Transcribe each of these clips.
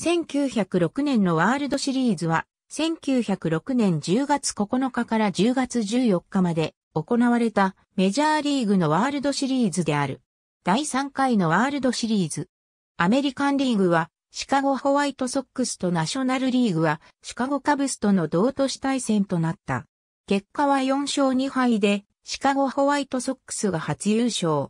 1906年のワールドシリーズは、1906年10月9日から10月14日まで行われたメジャーリーグのワールドシリーズである。第3回のワールドシリーズ。アメリカンリーグはシカゴホワイトソックスとナショナルリーグはシカゴカブスとの同都市対戦となった。結果は4勝2敗でシカゴホワイトソックスが初優勝。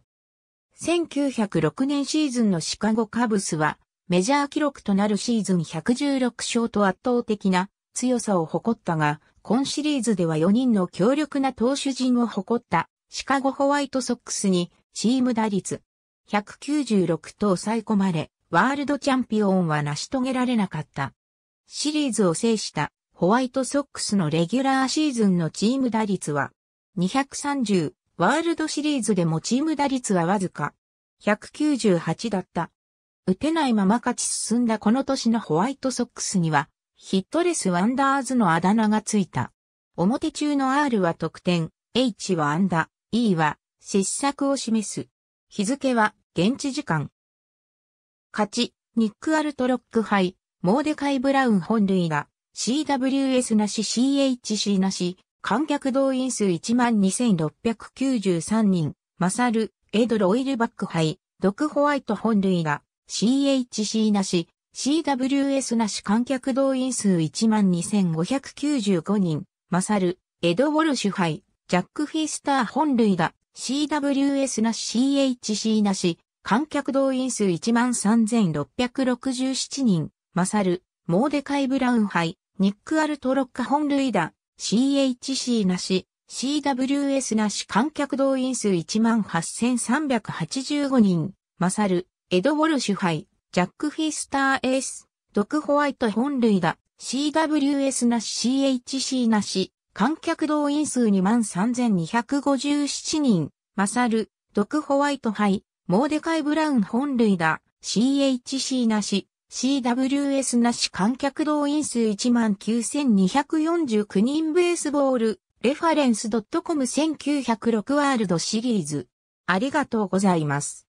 1906年シーズンのシカゴカブスはメジャー記録となるシーズン116勝と圧倒的な強さを誇ったが、今シリーズでは4人の強力な投手陣を誇ったシカゴホワイトソックスにチーム打率196と抑え込まれ、ワールドチャンピオンは成し遂げられなかった。シリーズを制したホワイトソックスのレギュラーシーズンのチーム打率は230、ワールドシリーズでもチーム打率はわずか198だった打てないまま勝ち進んだこの年のホワイトソックスには、ヒットレスワンダーズのあだ名がついた。表中の R は得点、H は安打、E は失策を示す。日付は現地時間。勝ち、ニック・アルトロック杯、モーデカイ・ブラウン本塁が、CWS なし CHC なし、観客動員数12,693人、マサル、エド・ロイルバック杯、ドク・ホワイト本塁が、CHC なし、CWS なし観客動員数12,595人、マサル、エド・ウォルシュ杯、ジャック・フィスター本類だ、CWS なし CHC なし、観客動員数13,667人、マサル、モーデカイ・ブラウン杯、ニック・アルトロッカ本類だ、CHC なし、CWS なし観客動員数18,385人、マサル、エド・ウォルシュ杯、ジャック・フィスターエース、ドク・ホワイト本類だ、CWS なし CHC なし、観客動員数23,257人、マサル、ドク・ホワイト杯、モーデカイ・ブラウン本類だ、CHC なし、CWS なし観客動員数19,249人ベースボール、レファレンス .com1906 ワールドシリーズ。ありがとうございます。